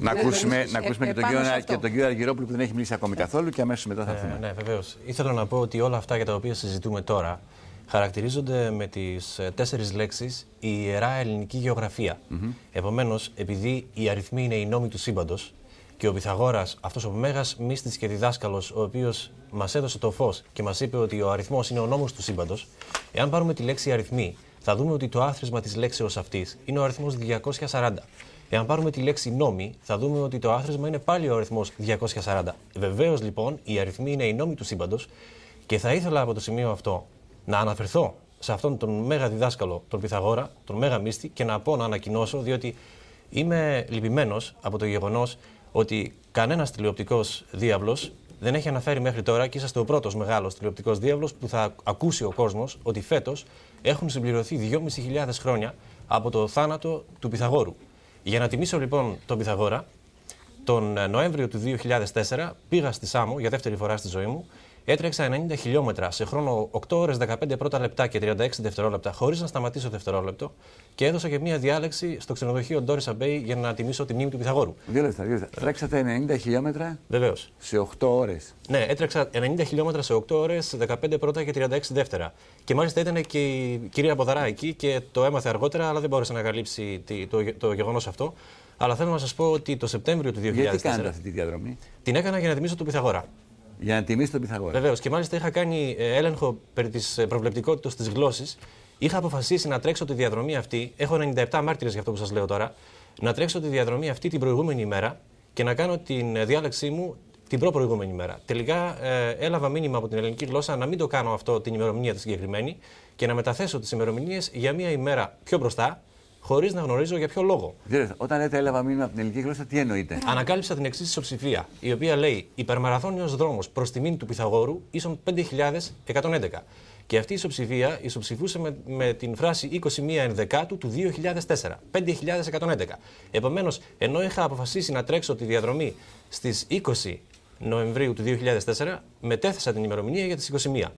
Να ε, ακούσουμε, ε, να ακούσουμε και, τον κύριο, και Αργυρόπουλο που δεν έχει μιλήσει ακόμη ε. καθόλου και αμέσως μετά θα έρθουμε. ναι, βεβαίως. Ήθελα να πω ότι όλα αυτά για τα οποία συζητούμε τώρα χαρακτηρίζονται με τις τέσσερις λέξεις η ιερά ελληνική γεωγραφία. Επομένως, επειδή οι αριθμοί είναι οι νόμοι του σύμπαντος και ο πιθαγόρα, αυτός ο μέγας μύστης και διδάσκαλος, ο οποίος μας έδωσε το φως και μας είπε ότι ο αριθμός είναι ο νόμος του σύμπαντος, εάν πάρουμε τη λέξη αριθμή, θα δούμε ότι το άθροισμα της λέξεως αυτής είναι ο αριθμός 240. Εάν πάρουμε τη λέξη νόμοι, θα δούμε ότι το άθροισμα είναι πάλι ο αριθμός 240. Βεβαίως λοιπόν, οι αριθμοί είναι οι νόμοι του σύμπαντος και θα ήθελα από το σημείο αυτό να αναφερθώ σε αυτόν τον μέγα διδάσκαλο, τον Πυθαγόρα, τον μέγα Μίστη και να πω να ανακοινώσω, διότι είμαι λυπημένος από το γεγονός ότι κανένας τηλεοπτικός διάβλος δεν έχει αναφέρει μέχρι τώρα και είσαστε ο πρώτος μεγάλος τηλεοπτικός διάβλος που θα ακούσει ο κόσμος ότι φέτος έχουν συμπληρωθεί 2.500 χρόνια από το θάνατο του Πυθαγόρου. Για να τιμήσω λοιπόν τον Πυθαγόρα, τον ε, Νοέμβριο του 2004 πήγα στη Σάμο για δεύτερη φορά στη ζωή μου Έτρεξα 90 χιλιόμετρα σε χρόνο 8 ώρε 15 πρώτα λεπτά και 36 δευτερόλεπτα, χωρίς να σταματήσω δευτερόλεπτο, και έδωσα και μία διάλεξη στο ξενοδοχείο Ντόρισα Αμπέι για να τιμήσω τη μνήμη του Πιθαγόρου. Δύο λεπτά, Τρέξατε 90 ναι, χιλιόμετρα σε 8 ώρες. Ναι, έτρεξα 90 χιλιόμετρα σε 8 ώρε, 15 πρώτα και 36 δεύτερα. Και μάλιστα ήταν και η κυρία Ποδαρά εκεί και το έμαθε αργότερα, αλλά δεν μπόρεσε να καλύψει το, το γεγονός αυτό. Αλλά θέλω να σας πω ότι το Σεπτέμβριο του 2004. Γιατί τη διαδρομή. Την έκανα για να τιμήσω τον Πιθαγόρα. Για να τιμήσει τον Πυθαγόρας. Βεβαίως. Και μάλιστα είχα κάνει ε, έλεγχο περί της ε, προβλεπτικότητας της γλώσσης. Είχα αποφασίσει να τρέξω τη διαδρομή αυτή. Έχω 97 μάρτυρες για αυτό που σας λέω τώρα. Να τρέξω τη διαδρομή αυτή την προηγούμενη ημέρα και να κάνω τη ε, διάλεξή μου την προπροηγούμενη μέρα. Τελικά έλαβα μήνυμα από την ελληνική γλώσσα να μην το κάνω αυτό την ημερομηνία τη συγκεκριμένη και να μεταθέσω τις ημερομηνίες για μία ημέρα πιο μπροστά, χωρίς να γνωρίζω για ποιο λόγο. Δηλαδή, όταν λέτε έλαβα μήνυμα από την ελληνική γλώσσα, τι εννοείτε. Ανακάλυψα την εξής ισοψηφία, η οποία λέει Υπερμαραθώνιος δρόμος προς τη μήνυ του Πυθαγόρου ίσον 5.111. Και αυτή η ισοψηφία ισοψηφούσε με, με την φράση 21 ενδεκάτου του 2004, 5.111. Επομένως, ενώ είχα αποφασίσει να τρέξω τη διαδρομή στις 20 Νοεμβρίου του 2004, μετέθεσα την ημερομηνία για τις 21.